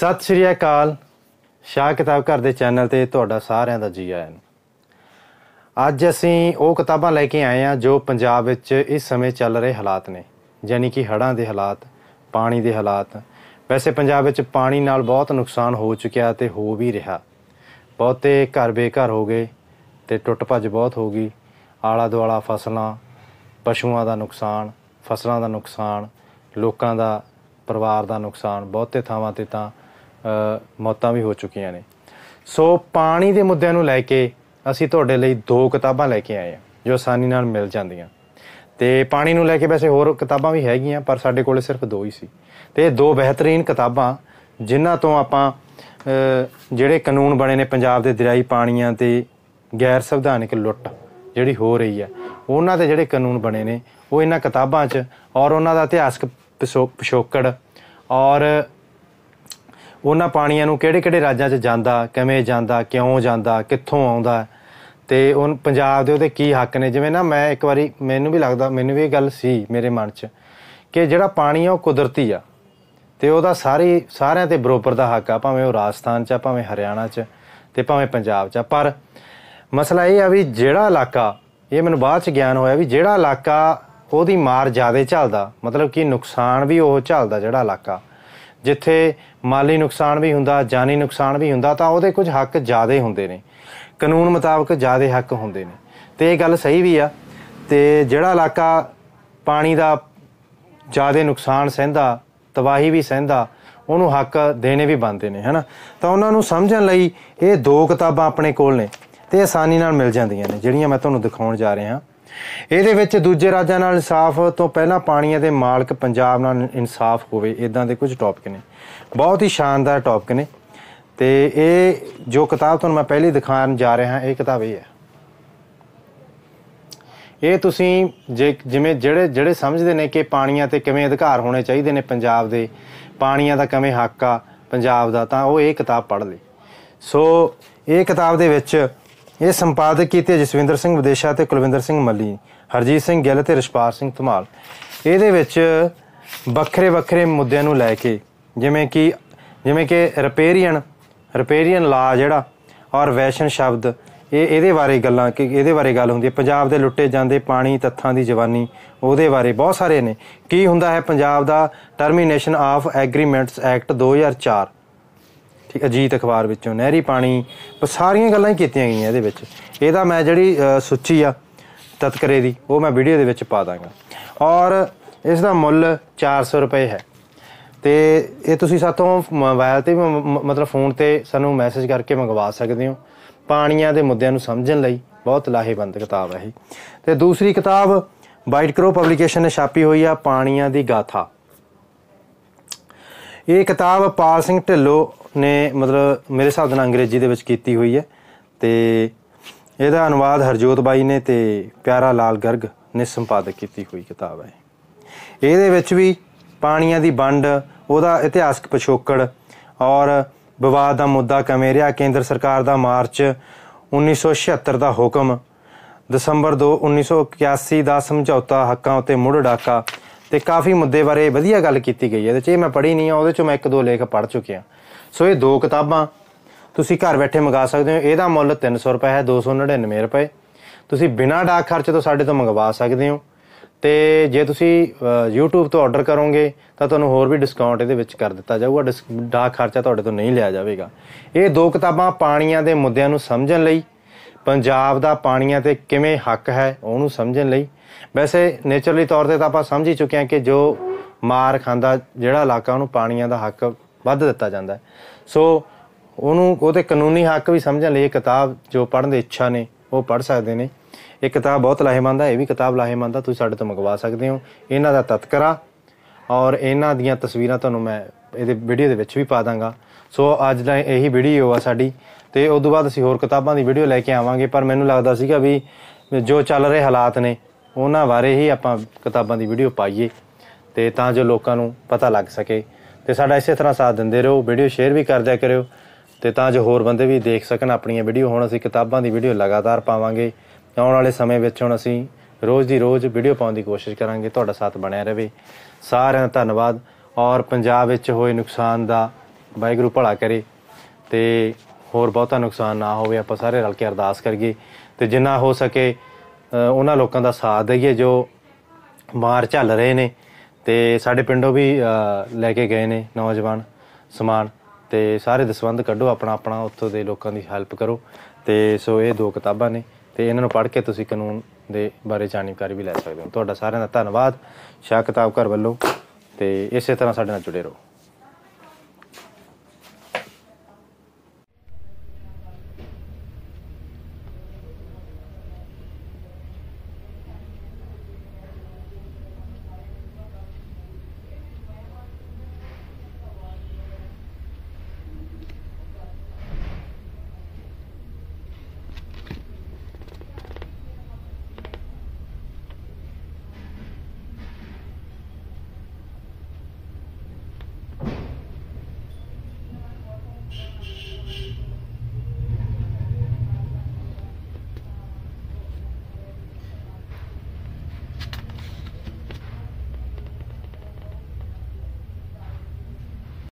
ਸਤਿ ਸ਼੍ਰੀ ਅਕਾਲ ਸ਼ਾਹ ਕਿਤਾਬ ਘਰ ਦੇ ਚੈਨਲ ਤੇ ਤੁਹਾਡਾ ਸਾਰਿਆਂ ਦਾ ਜੀ ਆਇਆਂ ਅੱਜ ਅਸੀਂ ਉਹ ਕਿਤਾਬਾਂ ਲੈ ਕੇ ਆਏ ਆ ਜੋ ਪੰਜਾਬ ਵਿੱਚ ਇਸ ਸਮੇਂ ਚੱਲ ਰਹੇ ਹਾਲਾਤ ਨੇ ਯਾਨੀ ਕਿ ਹੜ੍ਹਾਂ ਦੇ ਹਾਲਾਤ ਪਾਣੀ ਦੇ ਹਾਲਾਤ ਵੈਸੇ ਪੰਜਾਬ ਵਿੱਚ ਪਾਣੀ ਨਾਲ ਬਹੁਤ ਨੁਕਸਾਨ ਹੋ ਚੁੱਕਿਆ ਤੇ ਹੋ ਵੀ ਰਿਹਾ ਬਹੁਤੇ ਘਰ ਬੇਘਰ ਹੋ ਗਏ ਤੇ ਟੁੱਟ ਭੱਜ ਬਹੁਤ ਹੋ ਗਈ ਆਲਾ ਦੁਆਲਾ ਫਸਲਾਂ ਪਸ਼ੂਆਂ ਦਾ ਨੁਕਸਾਨ ਫਸਲਾਂ ਦਾ ਨੁਕਸਾਨ ਲੋਕਾਂ ਦਾ ਪਰਿਵਾਰ ਦਾ ਨੁਕਸਾਨ ਬਹੁਤੇ ਥਾਵਾਂ ਤੇ ਤਾਂ ਮੌਤਾਂ ਵੀ ਹੋ ਚੁੱਕੀਆਂ ਨੇ ਸੋ ਪਾਣੀ ਦੇ ਮੁੱਦਿਆਂ ਨੂੰ ਲੈ ਕੇ ਅਸੀਂ ਤੁਹਾਡੇ ਲਈ ਦੋ ਕਿਤਾਬਾਂ ਲੈ ਕੇ ਆਏ ਹਾਂ ਜੋ ਆਸਾਨੀ ਨਾਲ ਮਿਲ ਜਾਂਦੀਆਂ ਤੇ ਪਾਣੀ ਨੂੰ ਲੈ ਕੇ ਵੈਸੇ ਹੋਰ ਕਿਤਾਬਾਂ ਵੀ ਹੈਗੀਆਂ ਪਰ ਸਾਡੇ ਕੋਲੇ ਸਿਰਫ ਦੋ ਹੀ ਸੀ ਤੇ ਇਹ ਦੋ ਬਿਹਤਰੀਨ ਕਿਤਾਬਾਂ ਜਿਨ੍ਹਾਂ ਤੋਂ ਆਪਾਂ ਜਿਹੜੇ ਕਾਨੂੰਨ ਬਣੇ ਨੇ ਪੰਜਾਬ ਦੇ ਦਰਿਆਈ ਪਾਣੀਆਂ ਤੇ ਗੈਰ ਸੰਵਿਧਾਨਿਕ ਲੁੱਟ ਜਿਹੜੀ ਹੋ ਰਹੀ ਹੈ ਉਹਨਾਂ ਦੇ ਜਿਹੜੇ ਕਾਨੂੰਨ ਬਣੇ ਨੇ ਉਹ ਇਹਨਾਂ ਕਿਤਾਬਾਂ 'ਚ ਔਰ ਉਹਨਾਂ ਦਾ ਇਤਿਹਾਸਕ ਪਿਛੋਕੜ ਔਰ ਉਹਨਾਂ ਪਾਣੀਆਂ ਨੂੰ ਕਿਹੜੇ-ਕਿਹੜੇ ਰਾਜਾਂ 'ਚ ਜਾਂਦਾ ਕਿਵੇਂ ਜਾਂਦਾ ਕਿਉਂ ਜਾਂਦਾ ਕਿੱਥੋਂ ਆਉਂਦਾ ਤੇ ਉਹ ਪੰਜਾਬ ਦੇ ਉਹਦੇ ਕੀ ਹੱਕ ਨੇ ਜਿਵੇਂ ਨਾ ਮੈਂ ਇੱਕ ਵਾਰੀ ਮੈਨੂੰ ਵੀ ਲੱਗਦਾ ਮੈਨੂੰ ਵੀ ਇਹ ਗੱਲ ਸੀ ਮੇਰੇ ਮਨ 'ਚ ਕਿ ਜਿਹੜਾ ਪਾਣੀ ਆ ਉਹ ਕੁਦਰਤੀ ਆ ਤੇ ਉਹਦਾ ਸਾਰੇ ਸਾਰਿਆਂ ਤੇ ਬਰੋਬਰ ਦਾ ਹੱਕ ਆ ਭਾਵੇਂ ਉਹ ਰਾਜਸਥਾਨ 'ਚ ਆ ਭਾਵੇਂ ਹਰਿਆਣਾ 'ਚ ਤੇ ਭਾਵੇਂ ਪੰਜਾਬ 'ਚ ਆ ਪਰ ਮਸਲਾ ਇਹ ਆ ਵੀ ਜਿਹੜਾ ਇਲਾਕਾ ਇਹ ਮੈਨੂੰ ਬਾਅਦ 'ਚ ਗਿਆਨ ਹੋਇਆ ਵੀ ਜਿਹੜਾ ਇਲਾਕਾ ਉਹਦੀ ਮਾਰ ਜ਼ਿਆਦਾ ਚੱਲਦਾ ਮਤਲਬ ਕਿ ਨੁਕਸਾਨ ਵੀ ਉਹ ਚੱਲਦਾ ਜਿਹੜਾ ਇਲਾਕਾ ਜਿੱਥੇ ਮਾਲੀ ਨੁਕਸਾਨ ਵੀ ਹੁੰਦਾ ਜਾਨੀ ਨੁਕਸਾਨ ਵੀ ਹੁੰਦਾ ਤਾਂ ਉਹਦੇ ਕੁਝ ਹੱਕ ਜ਼ਿਆਦੇ ਹੁੰਦੇ ਨੇ ਕਾਨੂੰਨ ਮੁਤਾਬਕ ਜ਼ਿਆਦੇ ਹੱਕ ਹੁੰਦੇ ਨੇ ਤੇ ਇਹ ਗੱਲ ਸਹੀ ਵੀ ਆ ਤੇ ਜਿਹੜਾ ਇਲਾਕਾ ਪਾਣੀ ਦਾ ਜ਼ਿਆਦੇ ਨੁਕਸਾਨ ਸਹਿੰਦਾ ਤਬਾਹੀ ਵੀ ਸਹਿੰਦਾ ਉਹਨੂੰ ਹੱਕ ਦੇਣੇ ਵੀ ਬੰਦੇ ਨੇ ਹਨਾ ਤਾਂ ਉਹਨਾਂ ਨੂੰ ਸਮਝਣ ਲਈ ਇਹ ਦੋ ਕਿਤਾਬਾਂ ਆਪਣੇ ਕੋਲ ਨੇ ਤੇ ਆਸਾਨੀ ਨਾਲ ਮਿਲ ਜਾਂਦੀਆਂ ਨੇ ਜਿਹੜੀਆਂ ਮੈਂ ਤੁਹਾਨੂੰ ਦਿਖਾਉਣ ਜਾ ਰਿਹਾ ਇਹਦੇ ਵਿੱਚ ਦੂਜੇ ਰਾਜਾਂ ਨਾਲ ਇਨਸਾਫ ਤੋਂ ਪਹਿਲਾਂ ਪਾਣੀਆਂ ਦੇ ਮਾਲਕ ਪੰਜਾਬ ਨਾਲ ਇਨਸਾਫ ਹੋਵੇ ਇਦਾਂ ਦੇ ਕੁਝ ਟੌਪਿਕ ਨੇ ਬਹੁਤ ਹੀ ਸ਼ਾਨਦਾਰ ਟੌਪਿਕ ਨੇ ਤੇ ਇਹ ਜੋ ਕਿਤਾਬ ਤੁਹਾਨੂੰ ਮੈਂ ਪਹਿਲੀ ਦਿਖਾਉਣ ਜਾ ਰਿਹਾ ਹਾਂ ਇਹ ਕਿਤਾਬ ਇਹ ਹੈ ਇਹ ਤੁਸੀਂ ਜਿਵੇਂ ਜਿਹੜੇ ਜਿਹੜੇ ਸਮਝਦੇ ਨੇ ਕਿ ਪਾਣੀਆਂ ਤੇ ਕਿਵੇਂ ਅਧਿਕਾਰ ਹੋਣੇ ਚਾਹੀਦੇ ਨੇ ਪੰਜਾਬ ਦੇ ਪਾਣੀਆਂ ਦਾ ਕਿਵੇਂ ਹੱਕ ਆ ਪੰਜਾਬ ਦਾ ਤਾਂ ਉਹ ਇਹ ਕਿਤਾਬ ਪੜ੍ਹ ਲੇ ਸੋ ਇਹ ਕਿਤਾਬ ਦੇ ਵਿੱਚ ਇਹ ਸੰਪਾਦਕ ਕੀਤੇ ਜਸਵਿੰਦਰ ਸਿੰਘ ਵਿਦੇਸ਼ਾ ਤੇ ਕੁਲਵਿੰਦਰ ਸਿੰਘ ਮੱਲੀ ਹਰਜੀਤ ਸਿੰਘ ਗਿੱਲ ਤੇ ਰਿਸ਼ਪਾਰ ਸਿੰਘ ਧਮਾਲ ਇਹਦੇ ਵਿੱਚ ਵੱਖਰੇ ਵੱਖਰੇ ਮੁੱਦਿਆਂ ਨੂੰ ਲੈ ਕੇ ਜਿਵੇਂ ਕਿ ਜਿਵੇਂ ਕਿ ਰਿਪੇਰੀਅਨ ਰਿਪੇਰੀਅਨ ਲਾ ਜਿਹੜਾ ਔਰ ਵੈਸ਼ਨ ਸ਼ਬਦ ਇਹ ਇਹਦੇ ਬਾਰੇ ਗੱਲਾਂ ਕਿ ਇਹਦੇ ਬਾਰੇ ਗੱਲ ਹੁੰਦੀ ਹੈ ਪੰਜਾਬ ਦੇ ਲੁੱਟੇ ਜਾਂਦੇ ਪਾਣੀ ਤੱਥਾਂ ਦੀ ਜਵਾਨੀ ਉਹਦੇ ਬਾਰੇ ਬਹੁਤ ਸਾਰੇ ਨੇ ਕੀ ਹੁੰਦਾ ਹੈ ਪੰਜਾਬ ਦਾ ਟਰਮੀਨੇਸ਼ਨ ਆਫ ਐਗਰੀਮੈਂਟਸ ਐਕਟ 2004 ਠੀਕ ਅਜੀਤ ਅਖਬਾਰ ਵਿੱਚੋਂ ਨਹਿਰੀ ਪਾਣੀ ਸਾਰੀਆਂ ਗੱਲਾਂ ਹੀ ਕੀਤੀਆਂ ਗਈਆਂ ਇਹਦੇ ਵਿੱਚ ਇਹਦਾ ਮੈਂ ਜਿਹੜੀ ਸੂਚੀ ਆ ਤਤਕਰੇ ਦੀ ਉਹ ਮੈਂ ਵੀਡੀਓ ਦੇ ਵਿੱਚ ਪਾ ਦਾਂਗਾ ਔਰ ਇਸ ਦਾ ਮੁੱਲ 400 ਰੁਪਏ ਹੈ ਤੇ ਇਹ ਤੁਸੀਂ ਸਾਤੋਂ ਮੋਬਾਈਲ ਤੇ ਮਤਲਬ ਫੋਨ ਤੇ ਸਾਨੂੰ ਮੈਸੇਜ ਕਰਕੇ ਮੰਗਵਾ ਸਕਦੇ ਹੋ ਪਾਣੀਆਂ ਦੇ ਮੁੱਦਿਆਂ ਨੂੰ ਸਮਝਣ ਲਈ ਬਹੁਤ ਲਾਹੇਵੰਦ ਕਿਤਾਬ ਹੈ ਇਹ ਤੇ ਦੂਸਰੀ ਕਿਤਾਬ ਵਾਈਟ ਕਰੋ ਪਬਲੀਕੇਸ਼ਨ ਨੇ ਛਾਪੀ ਹੋਈ ਆ ਪਾਣੀਆਂ ਦੀ ਗਾਥਾ ਇਹ ਕਿਤਾਬ ਪਾਲ ਸਿੰਘ ਢਿੱਲੋਂ ਨੇ ਮਤਲਬ ਮੇਰੇ ਹਿਸਾਬ ਨਾਲ ਅੰਗਰੇਜ਼ੀ ਦੇ ਵਿੱਚ ਕੀਤੀ ਹੋਈ ਹੈ ਤੇ ਇਹਦਾ ਅਨੁਵਾਦ ਹਰਜੋਤ ਬਾਈ ਨੇ ਤੇ ਪਿਆਰਾ ਲਾਲ ਗਰਗ ਨੇ ਸੰਪਾਦਕ ਕੀਤੀ ਹੋਈ ਕਿਤਾਬ ਹੈ ਇਹਦੇ ਵਿੱਚ ਵੀ ਪਾਣੀਆਂ ਦੀ ਵੰਡ ਉਹਦਾ ਇਤਿਹਾਸਕ ਪਿਛੋਕੜ ਔਰ ਵਿਵਾਦ ਦਾ ਮੁੱਦਾ ਕਿਵੇਂ ਰਿਹਾ ਕੇਂਦਰ ਸਰਕਾਰ ਦਾ ਮਾਰਚ 1976 ਦਾ ਹੁਕਮ ਦਸੰਬਰ 2 1981 ਦਾ ਸਮਝੌਤਾ ਹੱਕਾਂ ਉਤੇ ਮੁੜ ਡਾਕਾ ਤੇ ਕਾਫੀ ਮੁੱਦੇ ਬਾਰੇ ਵਧੀਆ ਗੱਲ ਕੀਤੀ ਗਈ ਹੈ ਤੇ 'ਚ ਇਹ ਮੈਂ ਪੜ੍ਹੀ ਨਹੀਂ ਆ ਉਹਦੇ 'ਚੋਂ ਮੈਂ ਇੱਕ ਦੋ ਲੇਖ ਪੜ੍ਹ ਚੁੱਕਿਆ ਸੋ ਇਹ ਦੋ ਕਿਤਾਬਾਂ ਤੁਸੀਂ ਘਰ ਬੈਠੇ ਮੰਗਾ ਸਕਦੇ ਹੋ ਇਹਦਾ ਮੁੱਲ 300 ਰੁਪਏ ਹੈ 299 ਰੁਪਏ ਤੁਸੀਂ ਬਿਨਾਂ ਡਾਕ ਖਰਚੇ ਤੋਂ ਸਾਡੇ ਤੋਂ ਮੰਗਵਾ ਸਕਦੇ ਹੋ ਤੇ ਜੇ ਤੁਸੀਂ YouTube ਤੋਂ ਆਰਡਰ ਕਰੋਗੇ ਤਾਂ ਤੁਹਾਨੂੰ ਹੋਰ ਵੀ ਡਿਸਕਾਊਂਟ ਇਹਦੇ ਵਿੱਚ ਕਰ ਦਿੱਤਾ ਜਾਊਗਾ ਡਾਕ ਖਰਚਾ ਤੁਹਾਡੇ ਤੋਂ ਨਹੀਂ ਲਿਆ ਜਾਵੇਗਾ ਇਹ ਦੋ ਕਿਤਾਬਾਂ ਪਾਣੀਆਂ ਦੇ ਮੁੱਦਿਆਂ ਨੂੰ ਸਮਝਣ ਲਈ ਪੰਜਾਬ ਦਾ ਪਾਣੀਆਂ ਤੇ ਕਿਵੇਂ ਹੱਕ ਹੈ ਉਹਨੂੰ ਸਮਝਣ ਲਈ ਵੈਸੇ ਨੇਚਰਲੀ ਤੌਰ ਤੇ ਤਾਂ ਆਪਾਂ ਸਮਝ ਹੀ ਚੁੱਕੇ ਹਾਂ ਕਿ ਜੋ ਮਾਰ ਖਾਂਦਾ ਜਿਹੜਾ ਇਲਾਕਾ ਉਹਨੂੰ ਪਾਣੀਆਂ ਦਾ ਹੱਕ ਵੱਧ ਦਿੱਤਾ ਜਾਂਦਾ ਹੈ ਸੋ ਉਹਨੂੰ ਉਹਦੇ ਕਾਨੂੰਨੀ ਹੱਕ ਵੀ ਸਮਝਣ ਲਈ ਇਹ ਕਿਤਾਬ ਜੋ ਪੜ੍ਹਨ ਦੀ ਇੱਛਾ ਨੇ ਉਹ ਪੜ੍ਹ ਸਕਦੇ ਨੇ ਇਹ ਕਿਤਾਬ ਬਹੁਤ ਲਾਹੇਮੰਦ ਹੈ ਇਹ ਵੀ ਕਿਤਾਬ ਲਾਹੇਮੰਦ ਹੈ ਤੁਸੀਂ ਸਾਡੇ ਤੋਂ ਮੰਗਵਾ ਸਕਦੇ ਹੋ ਇਹਨਾਂ ਦਾ ਤਤਕਰਾ ਔਰ ਇਹਨਾਂ ਦੀਆਂ ਤਸਵੀਰਾਂ ਤੁਹਾਨੂੰ ਮੈਂ ਇਹਦੇ ਵੀਡੀਓ ਦੇ ਵਿੱਚ ਵੀ ਪਾ ਦਾਂਗਾ ਸੋ ਅੱਜ ਦਾ ਇਹੀ ਵੀਡੀਓ ਆ ਸਾਡੀ ਤੇ ਉਸ ਤੋਂ ਬਾਅਦ ਅਸੀਂ ਹੋਰ ਕਿਤਾਬਾਂ ਦੀ ਵੀਡੀਓ ਲੈ ਕੇ ਆਵਾਂਗੇ ਪਰ ਮੈਨੂੰ ਲੱਗਦਾ ਸੀਗਾ ਵੀ ਜੋ ਚੱਲ ਰਹੇ ਹਾਲਾਤ ਨੇ ਉਹਨਾਂ ਬਾਰੇ ਹੀ ਆਪਾਂ ਕਿਤਾਬਾਂ ਦੀ ਵੀਡੀਓ ਪਾਈਏ ਤੇ ਤਾਂ ਜੋ ਲੋਕਾਂ ਨੂੰ ਪਤਾ ਲੱਗ ਸਕੇ ਤੇ ਸਾਡਾ ਇਸੇ ਤਰ੍ਹਾਂ ਸਾਥ ਦਿੰਦੇ ਰਹੋ ਵੀਡੀਓ ਸ਼ੇਅਰ ਵੀ ਕਰਦਿਆ ਕਰਿਓ ਤੇ ਤਾਂ ਜੋ ਹੋਰ ਬੰਦੇ ਵੀ ਦੇਖ ਸਕਣ ਆਪਣੀਆਂ ਵੀਡੀਓ ਹੁਣ ਅਸੀਂ ਕਿਤਾਬਾਂ ਦੀ ਵੀਡੀਓ ਲਗਾਤਾਰ ਪਾਵਾਂਗੇ ਆਉਣ ਵਾਲੇ ਸਮੇਂ ਵਿੱਚ ਹੁਣ ਅਸੀਂ ਰੋਜ਼ ਦੀ ਰੋਜ਼ ਵੀਡੀਓ ਪਾਉਣ ਦੀ ਕੋਸ਼ਿਸ਼ ਕਰਾਂਗੇ ਤੁਹਾਡਾ ਸਾਥ ਬਣਿਆ ਰਹੇ ਸਾਰਿਆਂ ਦਾ ਧੰਨਵਾਦ ਔਰ ਪੰਜਾਬ ਵਿੱਚ ਹੋਏ ਨੁਕਸਾਨ ਦਾ ਵਾਹਿਗੁਰੂ ਭਲਾ ਕਰੇ ਤੇ ਹੋਰ ਬਹੁਤਾ ਨੁਕਸਾਨ ਨਾ ਹੋਵੇ ਆਪਾਂ ਸਾਰੇ ਰਲ ਕੇ ਅਰਦਾਸ ਕਰੀਏ ਤੇ ਜਿੰਨਾ ਹੋ ਸਕੇ ਉਹਨਾਂ ਲੋਕਾਂ ਦਾ ਸਾਥ ਦਈਏ ਜੋ ਮਾਰ ਚੱਲ ਰਹੇ ਨੇ ਤੇ ਸਾਡੇ ਪਿੰਡੋਂ ਵੀ ਲੈ ਕੇ ਗਏ ਨੇ ਨੌਜਵਾਨ ਸਮਾਨ ਤੇ ਸਾਰੇ ਦਸਵੰਦ ਕੱਢੋ ਆਪਣਾ ਆਪਣਾ ਉੱਥੋਂ ਦੇ ਲੋਕਾਂ ਦੀ ਹੈਲਪ ਕਰੋ ਤੇ ਸੋ ਇਹ ਦੋ ਕਿਤਾਬਾਂ ਨੇ ਤੇ ਇਹਨਾਂ ਨੂੰ ਪੜ੍ਹ ਕੇ ਤੁਸੀਂ ਕਾਨੂੰਨ ਦੇ ਬਾਰੇ ਜਾਣਕਾਰੀ ਵੀ ਲੈ ਸਕਦੇ ਹੋ ਤੁਹਾਡਾ ਸਾਰਿਆਂ ਦਾ ਧੰਨਵਾਦ ਸ਼ਾਹ ਘਰ ਵੱਲੋਂ ਤੇ ਇਸੇ ਤਰ੍ਹਾਂ ਸਾਡੇ ਨਾਲ ਜੁੜੇ ਰਹੋ